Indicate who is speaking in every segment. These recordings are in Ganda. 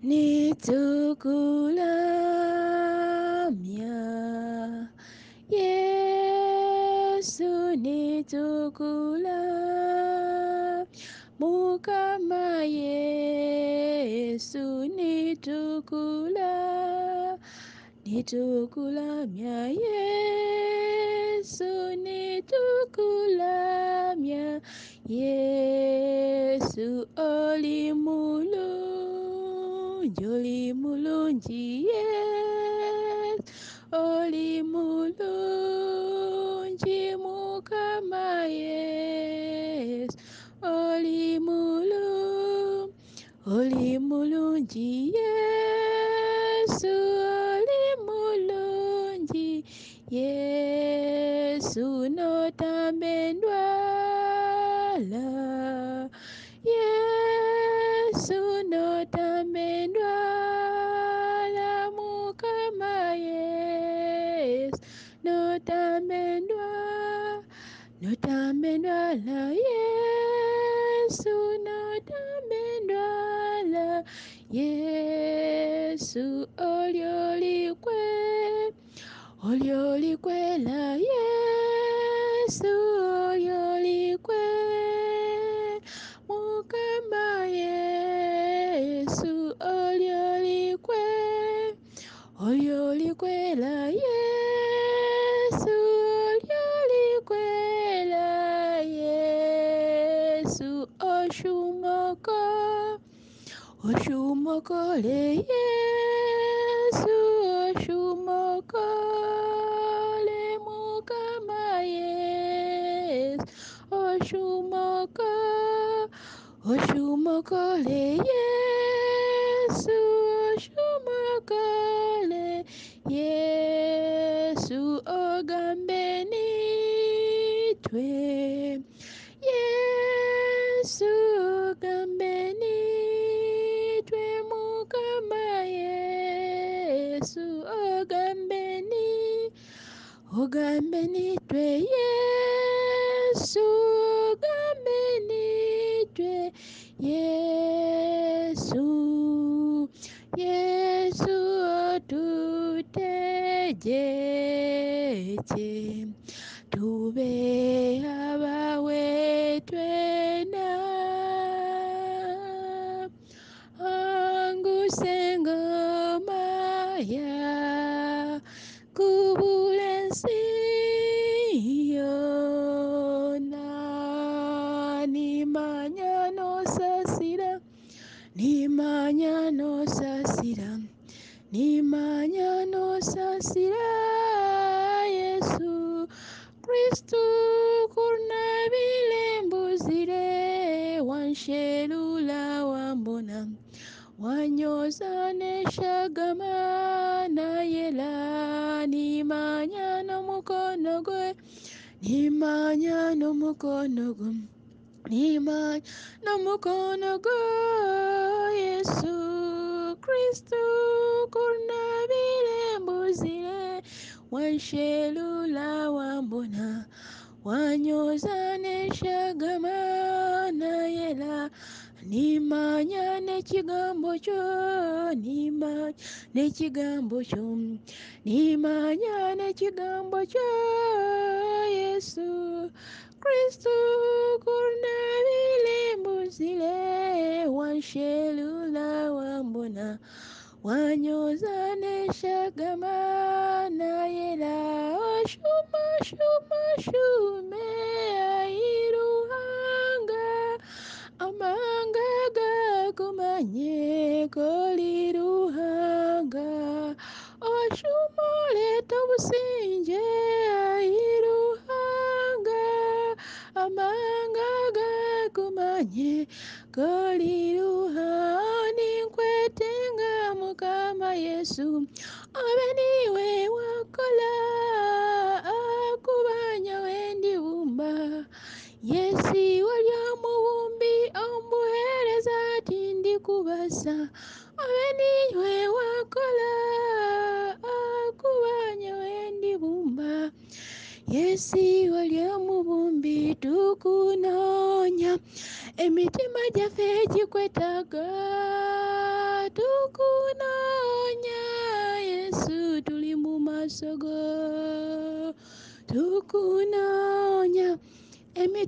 Speaker 1: nitukulamya Yesu nitukulamya Mukama Yesu nitukula nitukulamya Yesu nitukulamya Yesu olimulu Oli mulungi yes, oli mulungi mukama yes, oli mulungi, oli mulungi yes. tamendala yesu na tamendala yesu oliolikwe oliolikwe la yesu Oshumokole Yesu Oshumokole Mukama Yes Oshumoko Oshumokole Yesu Oshumokole Yesu Ogambeni Twe ugambeni ugambeni twe yesu ugambeni twe yesu namukonugum nimai namukonugu yesu kristu kurnabile mbuzile wanshelula wambona wanyoza neshagama yela. nimanya nekigambo kyo nekigambo kyo nimanya nekigambo kyo yesu kristu kunabile muzile wanshelula wambona wanyozaneshagama nayela oshuma shuma shume airuhanga amanga gakumanye koliruhanga oshuma leta obusinga amanga gakumanye koli ruhani nkwetenga mukama yesu obe niwe wakola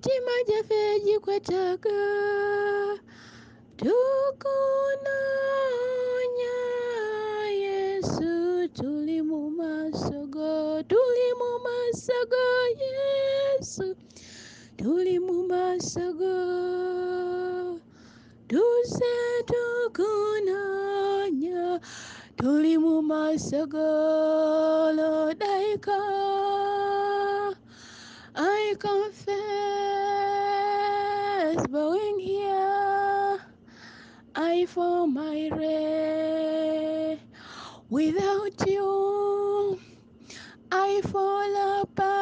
Speaker 1: Mitima jafeji kwetaaga tukunoonya Yesu tuli mu maaso go tuli mu maaso go Yesu tuli mu maaso go tuze tukunoonya tuli mu maaso go Lord I confess life oh my ray Without you, I fall apart.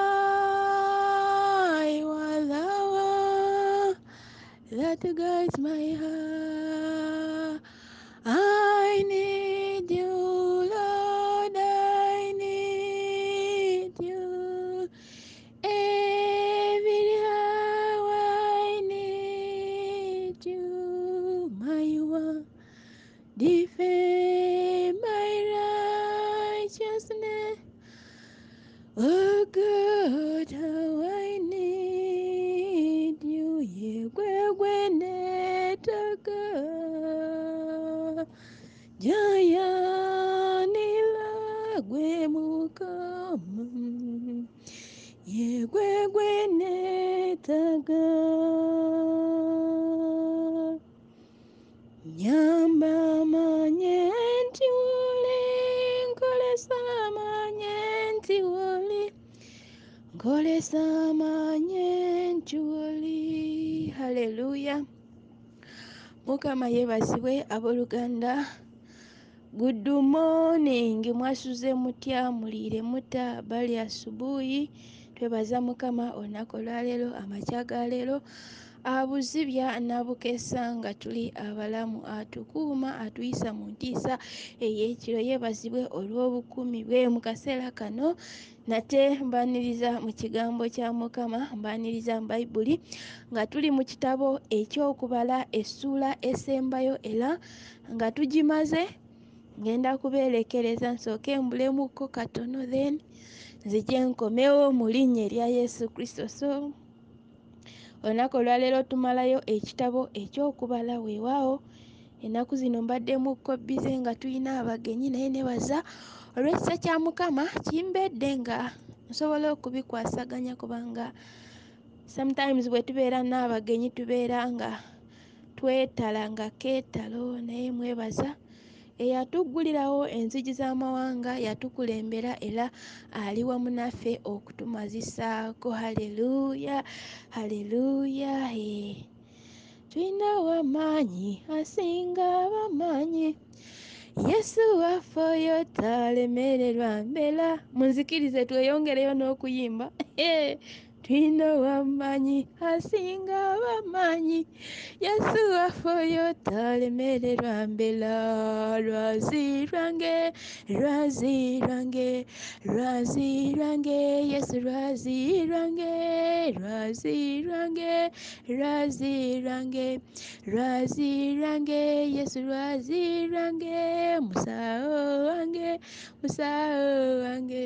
Speaker 1: That guides my heart. doesn't it? Look good. amaanyi enjuli haleluya mukama yebasibwe abooluganda gudumoning mwasuze mutya muliire muta bali asubuuyi twebaza mukama olunaku olwaleero amakya ga leero abuzibya nabukesa nga tuli abalamu atukuuma atuyisa mu ntiisa ey'ekiro yeebazibwe olw'obukumi bwe mu kaseera kano nate mbaniriza mu kigambo kya mukama mbaniriza bayibuli nga tuli mu kitabo ekyokubala essuula esembayo era nga tugimaze ngenda kubeerekereza nsooke mbulemuko katono then nzijye nkomewo mu linnya erya yesu kristo so olunaku olwaleero tumalayo ekitabo eky'okubala weewaawo ennaku zino mbaddemu kkobbize nga tulina abagenyi naye nebaza olw'ekisa kya mukama kimbedde nga nsobola okubikwasaganya kubanga sometimes bwe tubeera n'abagenyi tubeera nga twetala nga keetalo naye mwebaza eyatuggulirawo enzigi z'amawanga yatukulembera era ali wamu naffe okutumazisaako haleluya haleluya e tulina wamaanyi asinga bamaanyi yesu wafeyo talemererwa mbera munzikirize tweyongereyo n'okuyimba tulina wamaanyi asinga abamaanyi yesu wafuyo tolemererwa mbera lwazi lwange lwazi lwange lwazi lwange yesu lwazi lwange lwazi lwange lwazi lwange lwazi lwange yesu lwazi lwange musawo wange musawo wange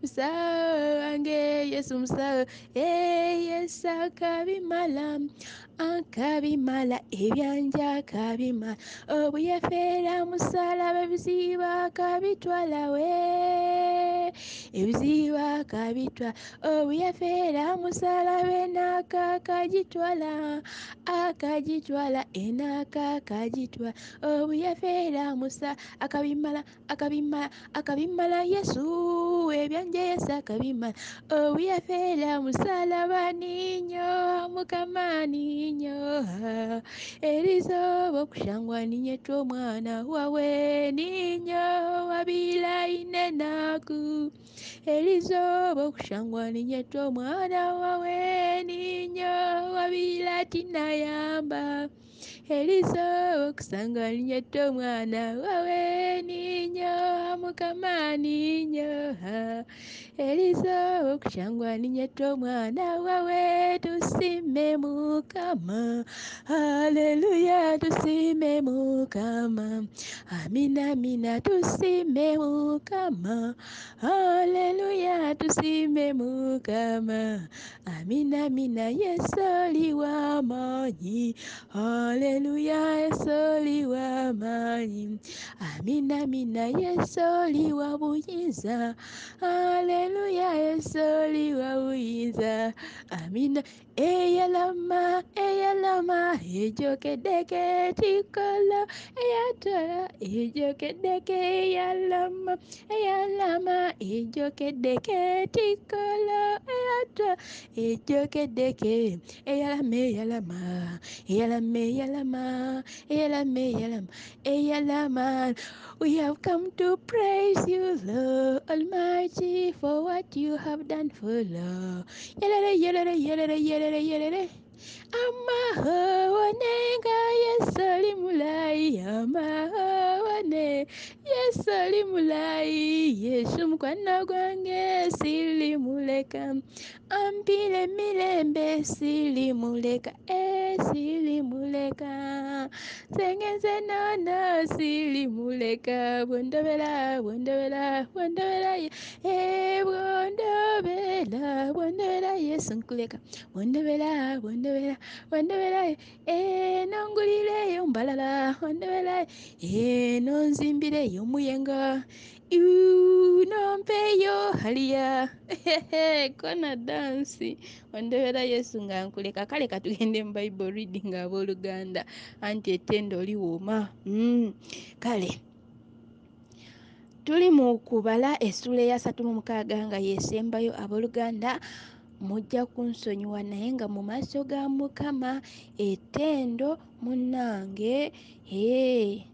Speaker 1: musawo wange yesu musawo yeah. yesa kabimala akabimala ebyanja kabimala obuyafeera musalaba ebiziba kabitwalawe ebiziba kabitwa obuyafeera musalaba enaka kagitwala akagitwala enaka kagitwa obuyafeera musa akabimala akabimala akabimala yesu ebiwe ebyanjayesa kabima obu yafeera musalaba ninyo mukama ninyo erizooba okushangwa ninyetwa omwana wawe ninyo wabiira ine naku erizooba okushangwa ninyetwa omwana wawe ninyo wabiira tinayamba okusanga okusanganya mwana wawe ninyo mukama ninyo herizo okushangwaninya mwana wawe tusime mukama haleluya tusime mukama amina amina tusime mukama haleluya tusime mukama amina amina yesu liwamonyi haleluya Haleluya, Yesu liwa Amina, amina, Yesu liwa buyinza. Haleluya, Yesu buyinza. Amina, eyalama, eyalama, ejokedeke tikola, eyatara, ejokedeke eyalama, eyalama, ejokedeke tikola, eyatara, lama, eyalama, eyalama, eyalama, eyalama. We have come to praise you, Lord Almighty, for what you have done for us. Yelere, yesali mulai yesali mulai Muleka, ampile milembe silimuleka esili eh, muleka, sengeze nono silimuleka bondobela bondobela bondobela ye e eh, bondobela bondobela yesu nkuleka bondobela bondobela bondobela ye e eh, nongulileyo mbalala bondobela e nonzimbileyo muyengo nompeeyo haliya kona dansi ondobera yesu nga nkuleka kale katugende mu bible reading abooluganda anti ettendo oliwooma mm. kale tuli mu kubala essula eyasatu mu mukaaga nga yesembayo abooluganda mujja kunsonyiwa naye nga mu maaso ga mukama ettendo munnange ee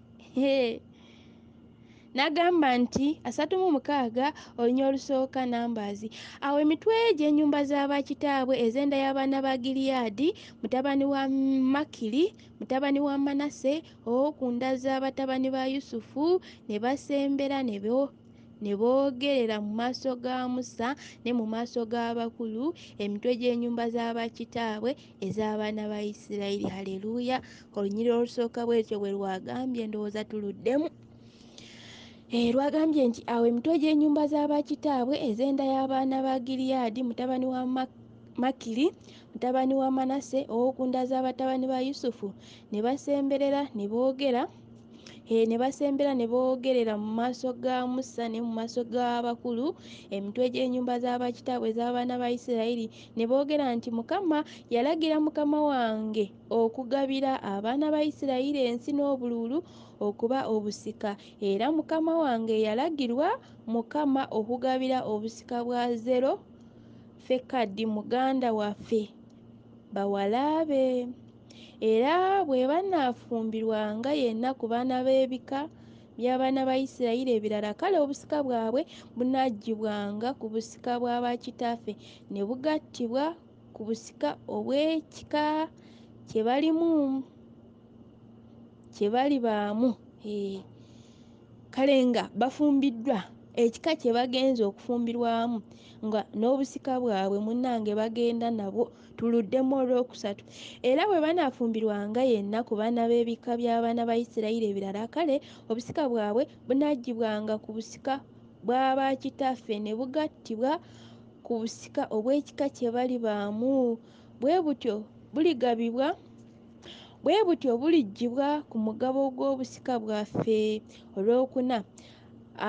Speaker 1: n'agamba nti asatu mu mukaaga olunya olusooka nambazi awo emitwe gy'enyumba z'abakitaabwe ez'enda y'abaana ba giriyaadi mutabani wa makiri mutabani wa manase owokundaza abatabani ba yusufu ne basembera nebo ne boogerera mu maaso ga musa ne mu maaso g'abakulu emitwe gy'enyumba z'abakitaabwe ez'abaana ba isirairi haleluya olunyiri olusooka bwekyo bwe lwagambye endowooza tuluddemu erwagambye eh, nti awo emitwe gy'ennyumba z'abakitaabwe ez'enda y'abaana ba giriyaadi mutabani wa makiri mutabani wa manase ow'okunda z'abatabani ba yusufu ne basemberera ne boogera eh, ne basembera ne boogerera mu maaso ga musa ne mu maaso g'abakulu emitwe gy'ennyumba z'abakitaabwe ez'abaana ba isirayiri ne boogera nti mukama yalagira mukama wange okugabira abaana ba isirayiri ensi n'obuluulu okuba obusika era mukama wange yalagirwa mukama okugabira obusika bwa zero fekadi muganda waffe bawalaabe era bwe banaafumbirwanga yenna ku baana b'ebika byabaana ba isirayiri ebirala kale obusika bwabwe bunaggibwanga ku busika bwabakitaffe ne bugattibwa ku busika obw'ekika kye balimu kye bali baamu eh, kale nga bafumbiddwa ekika kye bagenza okufumbirwamu nga n'obusika bwabwe munnange bagenda nabwo tuluddemu olwokusatu era bwe banaafumbirwanga yenna ku baana b'ebika by'abaana ba isirayiri ebirala kale obusika bwabwe bunaggibwanga ku busika bw'abakitaffe ne bugattibwa ku busika obw'ekika kye bali baamu bwe butyo buligabibwa bwe butyo buliggibwa ku mugabo gw'obusika bwaffe olwokuna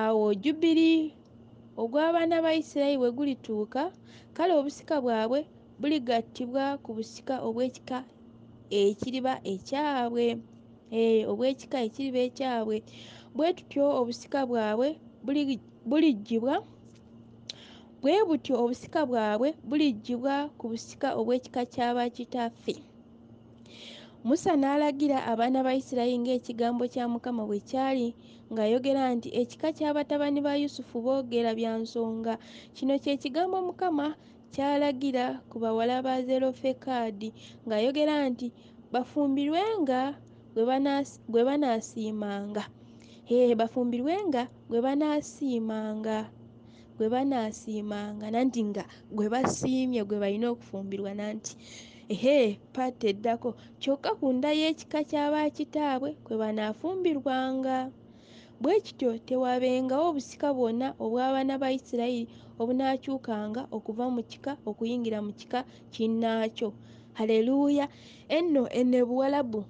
Speaker 1: awo jubiri ogw'abaana ba isirayiri bwe gulituuka kale obusika bwabwe buligattibwa ku busika obw'ekika ekiriba ekyabwe eh, obw'ekika ekiriba ekyabwe bwe tutyo obusika bwabwe buliggibwa bwe butyo obusika bwabwe buliggibwa ku busika obw'ekika kya bakitaffe musa n'alagira abaana ba isirayiri ng'ekigambo kya mukama bwe kyali ng'ayogera nti ekika ky'abatabani ba yusufu boogera bya nsonga kino ky'ekigambo mukama kyalagira ku bawala ba zerofekaadi ng'ayogera nti bafumbirwenga gwe banaasiimanga ee bafumbirwenga gwe banaasiimanga gwe banaasiimanga nanti nga gwe basiimye gwe balina okufumbirwa nanti ehee pata eddako kyokka ku nda y'ekika ky'abakitaabwe kwe banaafumbirwanga bwe kityo tewabengawo obusika bwonna obw'abaana ba isirayiri obunaakyukanga okuva mu kika okuyingira mu kika kinnaakyo haleluuya enno ene buwalabu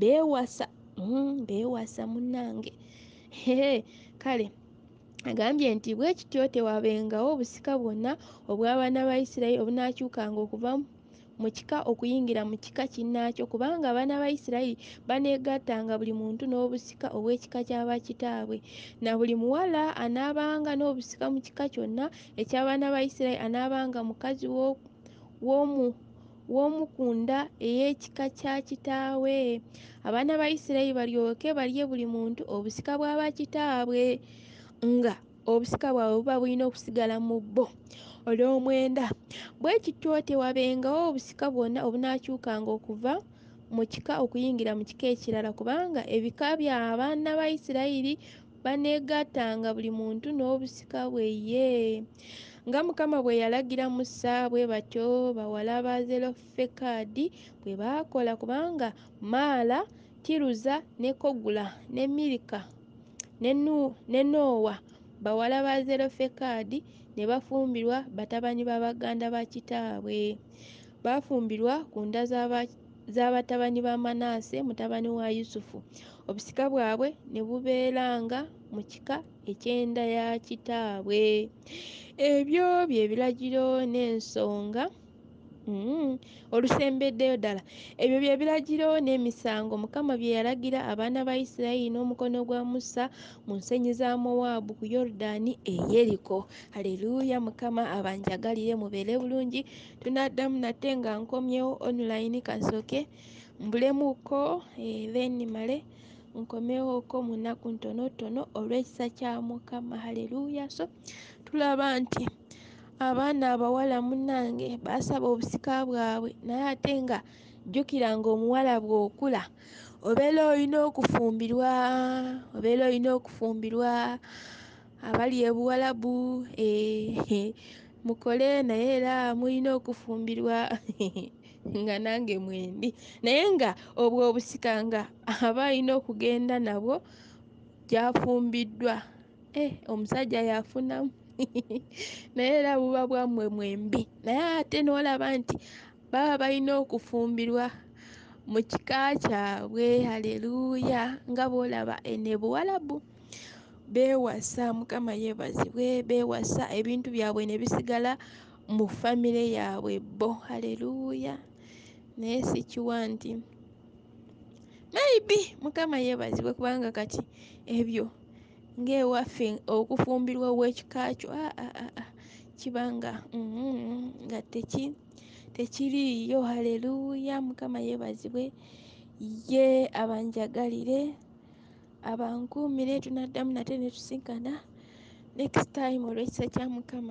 Speaker 1: beewasa mm, beewasa munnange kale agambye nti bwe kityo tewabengawo obusika bwonna obw'abaana ba isirayiri obunaakyukanga okuva mu kika okuyingira mu kika kinnaakyo kubanga abaana ba isirayiri baneegattanga buli muntu n'obusika obw'ekika kyabakitaabwe na buli muwala anaabanga n'obusika mu kika kyonna eky'abaana ba isirayiri anaabanga mukazi w'omu w'omukunda ey'ekika kya kitaawe abaana ba isirayiri balyoke balye buli muntu obusika bw'abakitaabwe nga obusika bwabwe buba bulina okusigala mu bbo olw'omwenda bwe kityo tewabengawo obusika bwonna obunakyukanga okuva mu kika okuyingira mu kika ekirala kubanga ebika byabaana ba isirayiri banegatanga buli muntu n'obusika bweye nga mukama bwe yalagira musa bwe batyo bawala ba zerofekadi bwe bakola kubanga maala tiruza ne kogula ne mirika ne nowa bawala ba zerofekaadi ne bafumbirwa batabani ba baganda ba kitaabwe baafumbirwa ku nda z'abatabani ba manaase mutabani wa yusufu obusika bwabwe ne bubeeranga mu kika ekyenda ya kitaabwe ebyo byebiragiro n'ensonga Mm-hmm. olusembeddeyo ddala ebyo byebiragiro n'emisango mukama bye yalagira abaana ba isirayiri n'omukono gwa musa mu nsenyi za mowaabu ku yorudaani eyeriko haleluya mukama abanjagalire mubeere bulungi tunaddamu nate nga nkomyewo online kansoke mbulemuko eh, thenimale nkomewoko munaku ntonotono olw'ekisa kya mukama haleluya so tulaba nti abaana abawala munnange baasaba obusika bwabwe naye ate nga jjukira ngaomuwala bw'okula obeera olina okufumbirwa obeera olina okufumbirwa abali ebuwalabu ee mukole naye era mulina okufumbirwa nga nange mwendi naye nga obwo obusika nga aba alina okugenda nabwo gyafumbiddwa e omusajja yafunamu naye era buba bwammwe mwembi naye ate n'olaba nti baba balina okufumbirwa mu kika kyabwe haleluya nga bolaba ene buwalabu bewasa mukama yebazibwe bewasa ebintu byabwe ne bisigala mu famire yabwe bo haleluya naye sikiwa nti maybe mukama yebazibwe kubanga kati ebyo ng'ewaffe okufumbirwa owekikakyo aaaa ah, ah, ah, kiba mm-hmm, mm-hmm. nga nga tekiriiyo haleluya mukama yeebazibwe ye abanjagalire abankuumire tunaddamu nate ne tusinkana next time olw'ekisa kya mukama